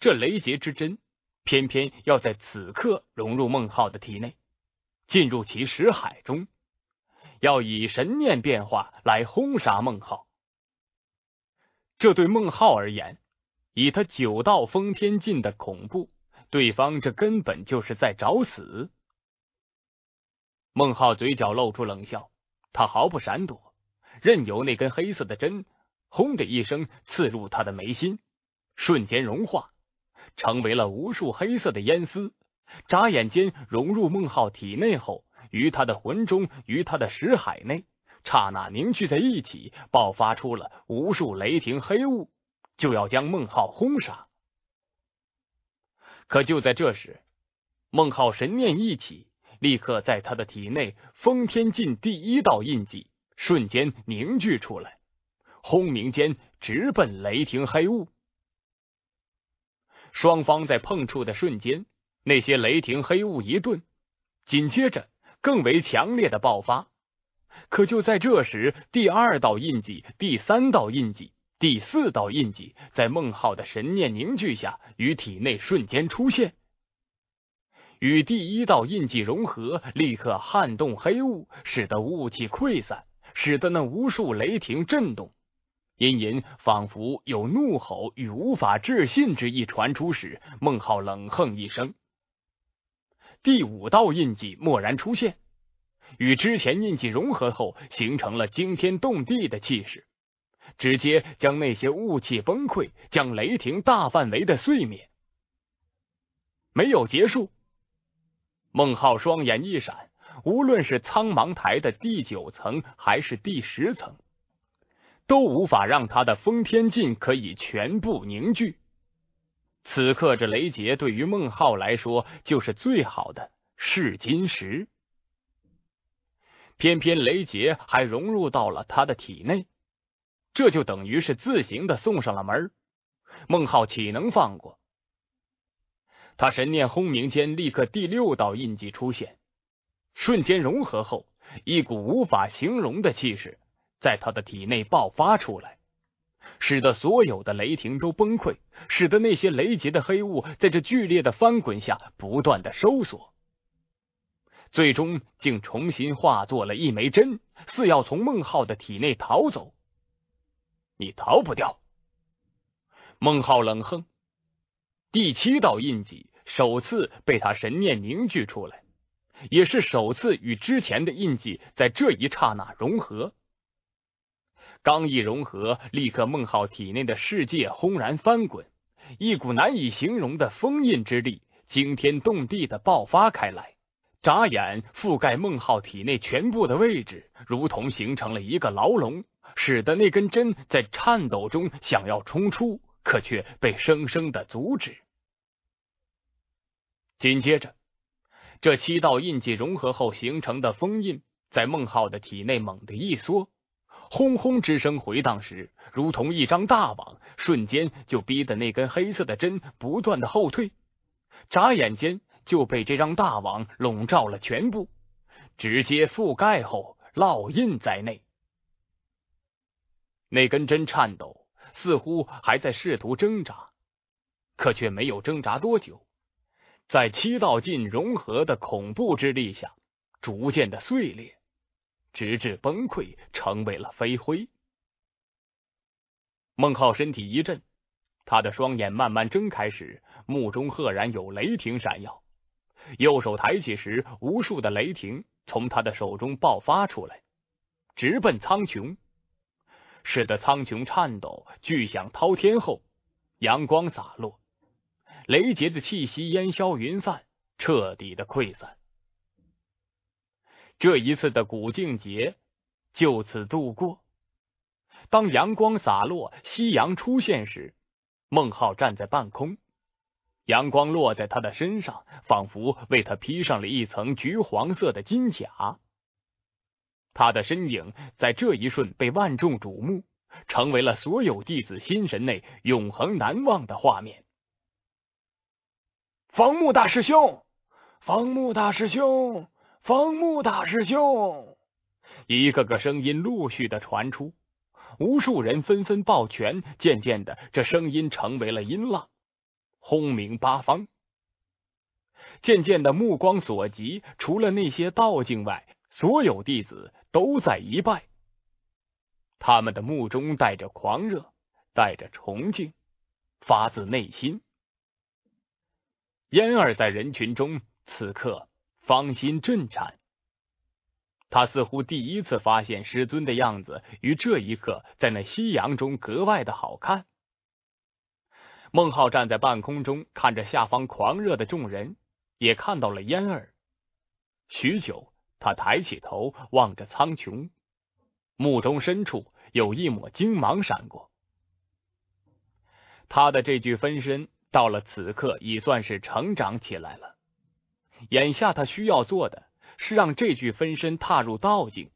这雷劫之针偏偏要在此刻融入孟浩的体内，进入其识海中，要以神念变化来轰杀孟浩。这对孟浩而言，以他九道封天境的恐怖，对方这根本就是在找死。孟浩嘴角露出冷笑，他毫不闪躲，任由那根黑色的针轰的一声刺入他的眉心，瞬间融化。成为了无数黑色的烟丝，眨眼间融入孟浩体内后，于他的魂中，于他的识海内，刹那凝聚在一起，爆发出了无数雷霆黑雾，就要将孟浩轰杀。可就在这时，孟浩神念一起，立刻在他的体内封天禁第一道印记瞬间凝聚出来，轰鸣间直奔雷霆黑雾。双方在碰触的瞬间，那些雷霆黑雾一顿，紧接着更为强烈的爆发。可就在这时，第二道印记、第三道印记、第四道印记，在孟浩的神念凝聚下，于体内瞬间出现，与第一道印记融合，立刻撼动黑雾，使得雾气溃散，使得那无数雷霆震动。隐隐仿佛有怒吼与无法置信之意传出时，孟浩冷哼一声。第五道印记蓦然出现，与之前印记融合后，形成了惊天动地的气势，直接将那些雾气崩溃，将雷霆大范围的碎灭。没有结束，孟浩双眼一闪，无论是苍茫台的第九层还是第十层。都无法让他的封天印可以全部凝聚。此刻，这雷劫对于孟浩来说就是最好的试金石。偏偏雷劫还融入到了他的体内，这就等于是自行的送上了门。孟浩岂能放过？他神念轰鸣间，立刻第六道印记出现，瞬间融合后，一股无法形容的气势。在他的体内爆发出来，使得所有的雷霆都崩溃，使得那些雷劫的黑雾在这剧烈的翻滚下不断的收缩，最终竟重新化作了一枚针，似要从孟浩的体内逃走。你逃不掉！孟浩冷哼，第七道印记首次被他神念凝聚出来，也是首次与之前的印记在这一刹那融合。刚一融合，立刻孟浩体内的世界轰然翻滚，一股难以形容的封印之力惊天动地的爆发开来，眨眼覆盖孟浩体内全部的位置，如同形成了一个牢笼，使得那根针在颤抖中想要冲出，可却被生生的阻止。紧接着，这七道印记融合后形成的封印，在孟浩的体内猛地一缩。轰轰之声回荡时，如同一张大网，瞬间就逼得那根黑色的针不断的后退。眨眼间就被这张大网笼罩了全部，直接覆盖后烙印在内。那根针颤抖，似乎还在试图挣扎，可却没有挣扎多久，在七道劲融合的恐怖之力下，逐渐的碎裂。直至崩溃，成为了飞灰。孟浩身体一震，他的双眼慢慢睁开时，目中赫然有雷霆闪耀。右手抬起时，无数的雷霆从他的手中爆发出来，直奔苍穹，使得苍穹颤抖，巨响滔天。后，阳光洒落，雷劫的气息烟消云散，彻底的溃散。这一次的古镜节就此度过。当阳光洒落，夕阳出现时，孟浩站在半空，阳光落在他的身上，仿佛为他披上了一层橘黄色的金甲。他的身影在这一瞬被万众瞩目，成为了所有弟子心神内永恒难忘的画面。方木大师兄，方木大师兄。方木大师兄，一个个声音陆续的传出，无数人纷纷抱拳，渐渐的，这声音成为了音浪，轰鸣八方。渐渐的，目光所及，除了那些道境外，所有弟子都在一拜。他们的目中带着狂热，带着崇敬，发自内心。嫣儿在人群中，此刻。芳心震颤，他似乎第一次发现师尊的样子，于这一刻在那夕阳中格外的好看。孟浩站在半空中，看着下方狂热的众人，也看到了烟儿。许久，他抬起头望着苍穹，目中深处有一抹金芒闪过。他的这具分身到了此刻，已算是成长起来了。眼下他需要做的是让这具分身踏入道境，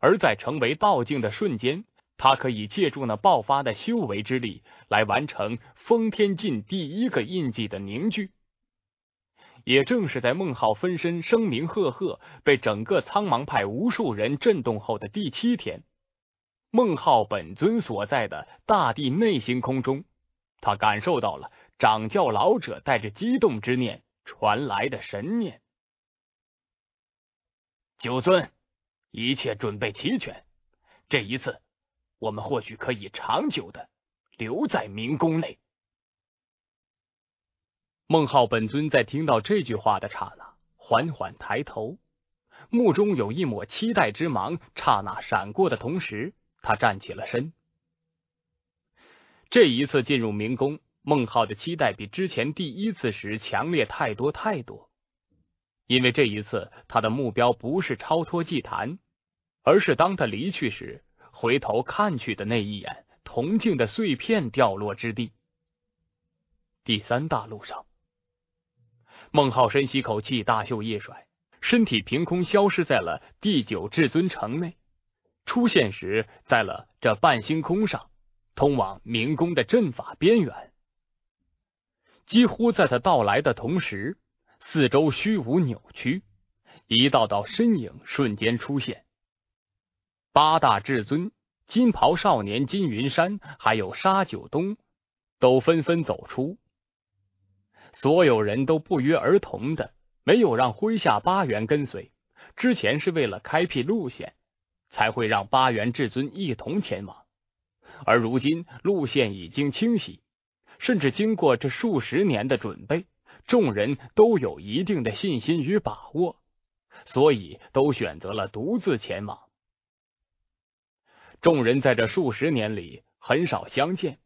而在成为道境的瞬间，他可以借助那爆发的修为之力来完成封天境第一个印记的凝聚。也正是在孟浩分身声名赫赫、被整个苍茫派无数人震动后的第七天，孟浩本尊所在的大地内星空中，他感受到了掌教老者带着激动之念。传来的神念，九尊，一切准备齐全。这一次，我们或许可以长久的留在明宫内。孟浩本尊在听到这句话的刹那，缓缓抬头，目中有一抹期待之芒。刹那闪过的同时，他站起了身。这一次进入明宫。孟浩的期待比之前第一次时强烈太多太多，因为这一次他的目标不是超脱祭坛，而是当他离去时回头看去的那一眼，铜镜的碎片掉落之地。第三大陆上，孟浩深吸口气，大袖一甩，身体凭空消失在了第九至尊城内，出现时在了这半星空上通往明宫的阵法边缘。几乎在他到来的同时，四周虚无扭曲，一道道身影瞬间出现。八大至尊、金袍少年、金云山，还有沙九东，都纷纷走出。所有人都不约而同的没有让麾下八元跟随，之前是为了开辟路线，才会让八元至尊一同前往，而如今路线已经清晰。甚至经过这数十年的准备，众人都有一定的信心与把握，所以都选择了独自前往。众人在这数十年里很少相见，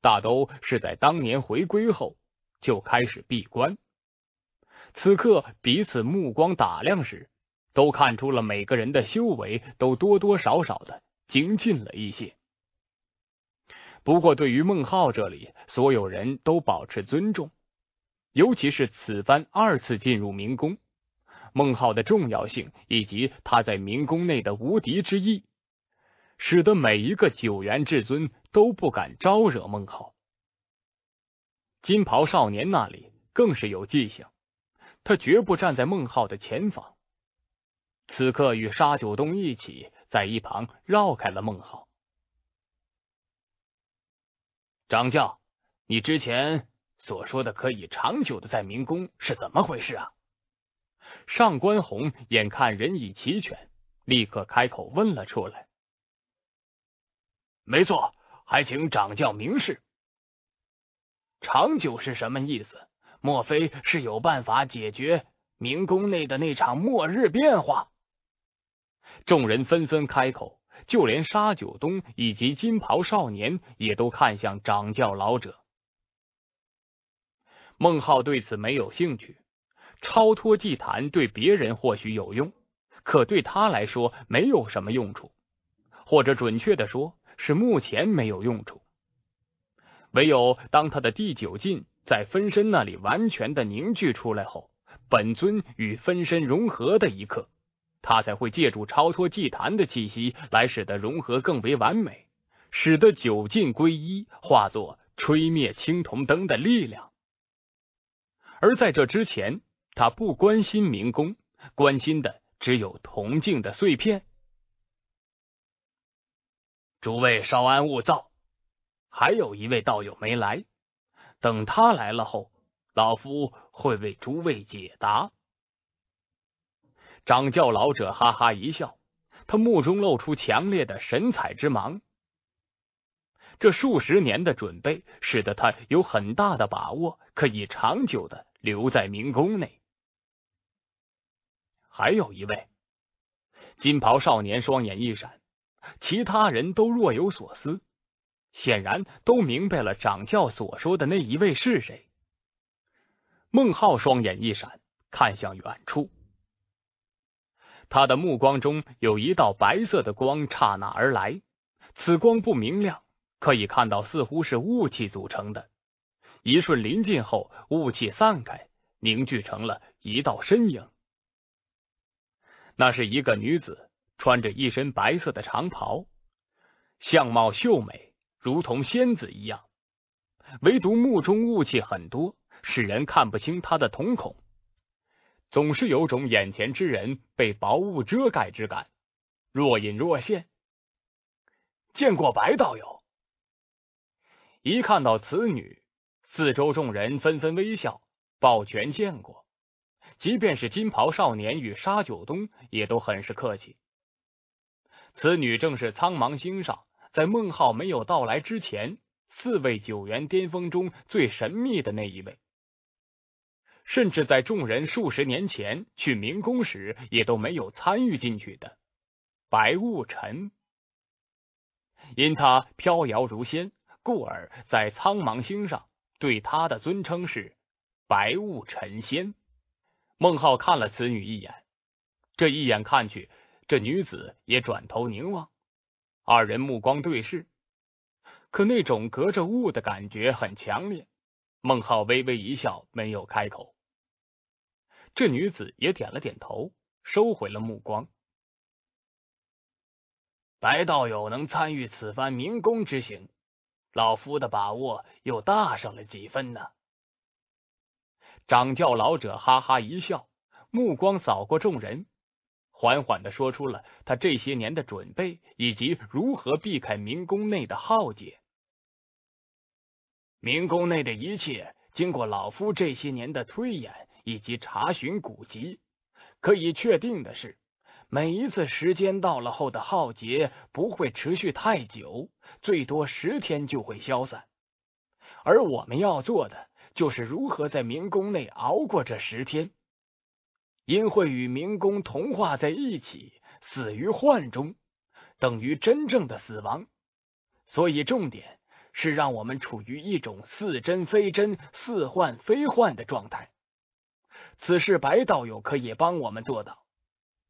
大都是在当年回归后就开始闭关。此刻彼此目光打量时，都看出了每个人的修为都多多少少的精进了一些。不过，对于孟浩这里，所有人都保持尊重，尤其是此番二次进入明宫，孟浩的重要性以及他在明宫内的无敌之意，使得每一个九元至尊都不敢招惹孟浩。金袍少年那里更是有记性，他绝不站在孟浩的前方，此刻与沙九东一起在一旁绕开了孟浩。掌教，你之前所说的可以长久的在明宫是怎么回事啊？上官红眼看人已齐全，立刻开口问了出来。没错，还请掌教明示。长久是什么意思？莫非是有办法解决明宫内的那场末日变化？众人纷纷开口。就连沙九东以及金袍少年也都看向掌教老者。孟浩对此没有兴趣。超脱祭坛对别人或许有用，可对他来说没有什么用处，或者准确的说，是目前没有用处。唯有当他的第九境在分身那里完全的凝聚出来后，本尊与分身融合的一刻。他才会借助超脱祭坛的气息，来使得融合更为完美，使得九尽归一，化作吹灭青铜灯的力量。而在这之前，他不关心明宫，关心的只有铜镜的碎片。诸位稍安勿躁，还有一位道友没来，等他来了后，老夫会为诸位解答。掌教老者哈哈一笑，他目中露出强烈的神采之芒。这数十年的准备，使得他有很大的把握，可以长久的留在明宫内。还有一位金袍少年，双眼一闪，其他人都若有所思，显然都明白了掌教所说的那一位是谁。孟浩双眼一闪，看向远处。他的目光中有一道白色的光，刹那而来。此光不明亮，可以看到似乎是雾气组成的。一瞬临近后，雾气散开，凝聚成了一道身影。那是一个女子，穿着一身白色的长袍，相貌秀美，如同仙子一样。唯独目中雾气很多，使人看不清她的瞳孔。总是有种眼前之人被薄雾遮盖之感，若隐若现。见过白道友。一看到此女，四周众人纷纷微笑，抱拳见过。即便是金袍少年与沙九东，也都很是客气。此女正是苍茫星上，在孟浩没有到来之前，四位九元巅峰中最神秘的那一位。甚至在众人数十年前去明宫时，也都没有参与进去的白雾尘，因他飘摇如仙，故而在苍茫星上对他的尊称是白雾尘仙。孟浩看了此女一眼，这一眼看去，这女子也转头凝望，二人目光对视，可那种隔着雾的感觉很强烈。孟浩微微一笑，没有开口。这女子也点了点头，收回了目光。白道友能参与此番明宫之行，老夫的把握又大上了几分呢。掌教老者哈哈一笑，目光扫过众人，缓缓的说出了他这些年的准备以及如何避开明宫内的浩劫。明宫内的一切，经过老夫这些年的推演以及查询古籍，可以确定的是，每一次时间到了后的浩劫不会持续太久，最多十天就会消散。而我们要做的，就是如何在明宫内熬过这十天。因会与明宫同化在一起，死于幻中，等于真正的死亡。所以，重点。是让我们处于一种似真非真、似幻非幻的状态。此事白道友可以帮我们做到，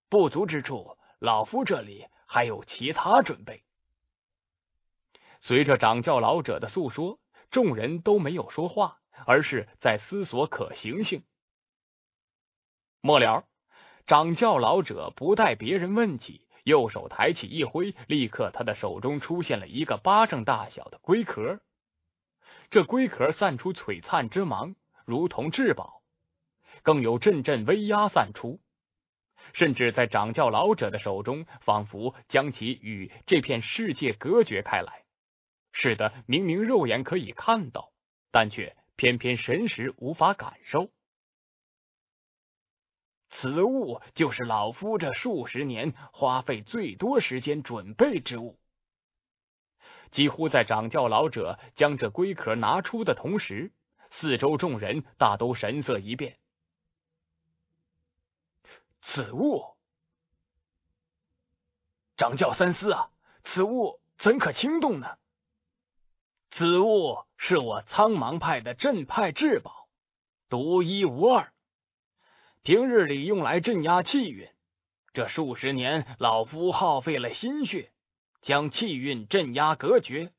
不足之处，老夫这里还有其他准备。随着掌教老者的诉说，众人都没有说话，而是在思索可行性。末了，掌教老者不待别人问起。右手抬起一挥，立刻他的手中出现了一个巴掌大小的龟壳。这龟壳散出璀璨之芒，如同至宝，更有阵阵威压散出，甚至在掌教老者的手中，仿佛将其与这片世界隔绝开来，使得明明肉眼可以看到，但却偏偏神识无法感受。此物就是老夫这数十年花费最多时间准备之物。几乎在掌教老者将这龟壳拿出的同时，四周众人大都神色一变。此物，掌教三思啊！此物怎可轻动呢？此物是我苍茫派的镇派至宝，独一无二。平日里用来镇压气运，这数十年老夫耗费了心血，将气运镇压隔绝，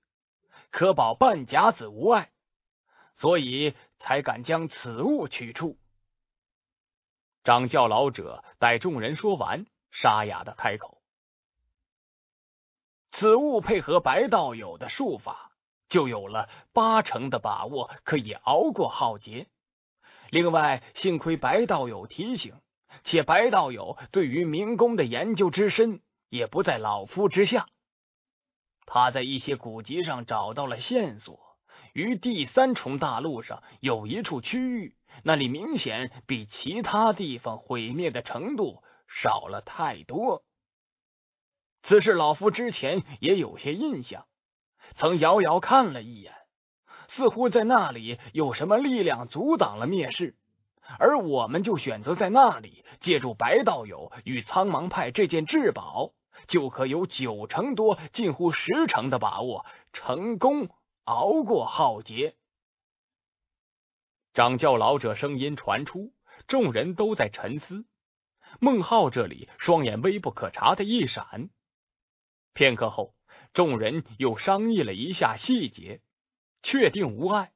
可保半甲子无碍，所以才敢将此物取出。掌教老者待众人说完，沙哑的开口：“此物配合白道友的术法，就有了八成的把握，可以熬过浩劫。”另外，幸亏白道友提醒，且白道友对于明宫的研究之深，也不在老夫之下。他在一些古籍上找到了线索，于第三重大陆上有一处区域，那里明显比其他地方毁灭的程度少了太多。此事老夫之前也有些印象，曾遥遥看了一眼。似乎在那里有什么力量阻挡了灭世，而我们就选择在那里，借助白道友与苍茫派这件至宝，就可有九成多，近乎十成的把握，成功熬过浩劫。掌教老者声音传出，众人都在沉思。孟浩这里双眼微不可察的一闪，片刻后，众人又商议了一下细节。确定无碍，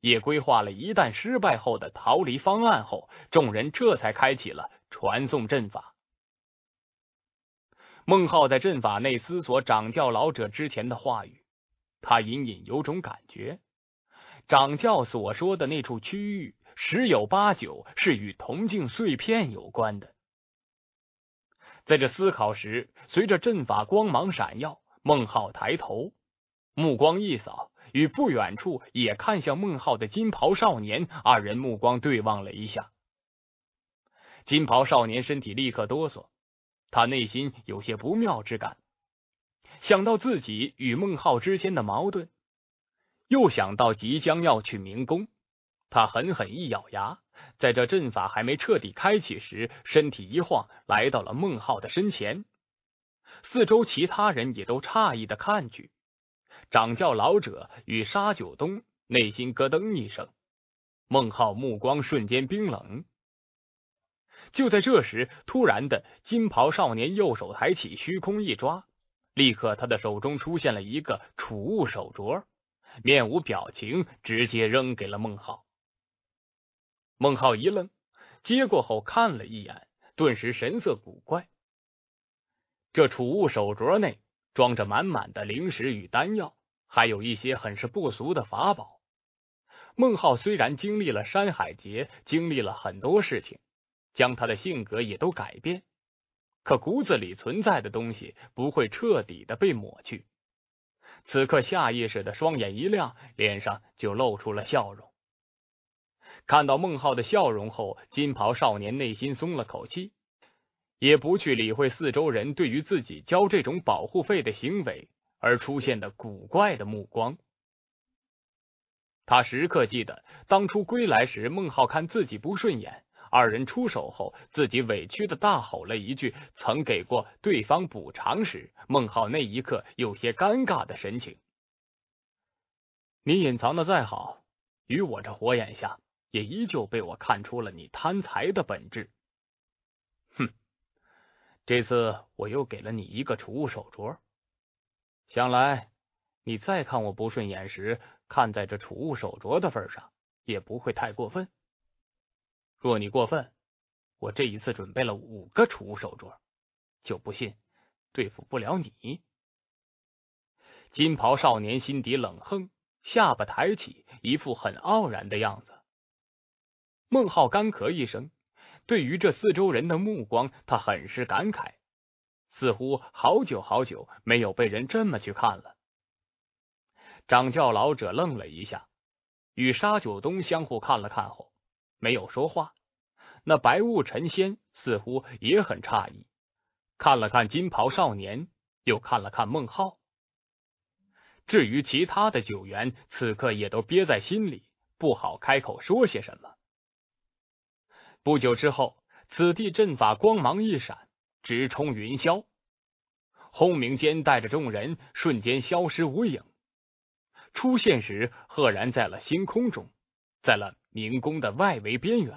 也规划了一旦失败后的逃离方案后，众人这才开启了传送阵法。孟浩在阵法内思索掌教老者之前的话语，他隐隐有种感觉，掌教所说的那处区域十有八九是与铜镜碎片有关的。在这思考时，随着阵法光芒闪耀，孟浩抬头，目光一扫。与不远处也看向孟浩的金袍少年，二人目光对望了一下。金袍少年身体立刻哆嗦，他内心有些不妙之感，想到自己与孟浩之间的矛盾，又想到即将要去明宫，他狠狠一咬牙，在这阵法还没彻底开启时，身体一晃来到了孟浩的身前。四周其他人也都诧异的看去。掌教老者与沙九东内心咯噔一声，孟浩目光瞬间冰冷。就在这时，突然的，金袍少年右手抬起，虚空一抓，立刻他的手中出现了一个储物手镯，面无表情，直接扔给了孟浩。孟浩一愣，接过后看了一眼，顿时神色古怪。这储物手镯内装着满满的灵石与丹药。还有一些很是不俗的法宝。孟浩虽然经历了山海劫，经历了很多事情，将他的性格也都改变，可骨子里存在的东西不会彻底的被抹去。此刻下意识的双眼一亮，脸上就露出了笑容。看到孟浩的笑容后，金袍少年内心松了口气，也不去理会四周人对于自己交这种保护费的行为。而出现的古怪的目光。他时刻记得当初归来时，孟浩看自己不顺眼，二人出手后，自己委屈的大吼了一句，曾给过对方补偿时，孟浩那一刻有些尴尬的神情。你隐藏的再好，与我这火眼下，也依旧被我看出了你贪财的本质。哼，这次我又给了你一个储物手镯。想来，你再看我不顺眼时，看在这储物手镯的份上，也不会太过分。若你过分，我这一次准备了五个储物手镯，就不信对付不了你。金袍少年心底冷哼，下巴抬起，一副很傲然的样子。孟浩干咳一声，对于这四周人的目光，他很是感慨。似乎好久好久没有被人这么去看了。掌教老者愣了一下，与沙九东相互看了看后，没有说话。那白雾尘仙似乎也很诧异，看了看金袍少年，又看了看孟浩。至于其他的九元，此刻也都憋在心里，不好开口说些什么。不久之后，此地阵法光芒一闪。直冲云霄，轰鸣间带着众人瞬间消失无影。出现时，赫然在了星空中，在了明宫的外围边缘。